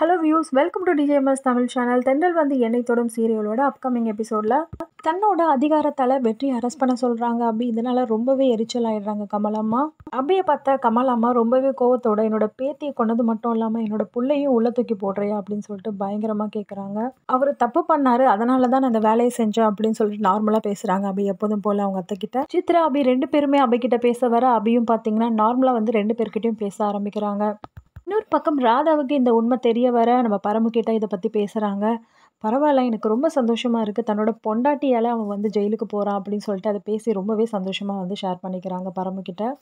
hello views welcome to DGMS Tamil channel தென்றல் வந்து என்னை தொடும் சீரியலோட அப்கமிங் எபிசோடில் தன்னோட அதிகாரத்தால் வெற்றி அரெஸ்ட் பண்ண சொல்கிறாங்க அபி இதனால் ரொம்பவே எரிச்சல் ஆயிடுறாங்க கமலம்மா அபியை பார்த்தா கமலம்மா ரொம்பவே கோவத்தோட என்னோட பேத்தியை கொண்டது மட்டும் இல்லாமல் என்னோட பிள்ளையும் உள்ள தூக்கி போடுறியா அப்படின்னு சொல்லிட்டு பயங்கரமாக கேட்குறாங்க அவர் தப்பு பண்ணார் அதனால தான் நான் அந்த வேலையை செஞ்சேன் அப்படின்னு சொல்லிட்டு நார்மலாக பேசுகிறாங்க அபி எப்போதும் போல் அவங்க அத்தைக்கிட்ட சித்ரா அபி ரெண்டு பேருமே அபிக்கிட்ட பேச வர அபியும் பார்த்தீங்கன்னா நார்மலாக வந்து ரெண்டு பேர்கிட்டையும் பேச ஆரம்பிக்கிறாங்க பக்கம் ராதாவுக்கு இந்த உண்மை தெரிய வர நம்ம பரமுக்கிட்ட இதை பற்றி பேசுகிறாங்க பரவாயில்ல எனக்கு ரொம்ப சந்தோஷமாக இருக்குது தன்னோட பொண்டாட்டியால் அவன் வந்து ஜெயிலுக்கு போகிறான் அப்படின்னு சொல்லிட்டு அதை பேசி ரொம்பவே சந்தோஷமாக வந்து ஷேர் பண்ணிக்கிறாங்க பரமுக்கிட்ட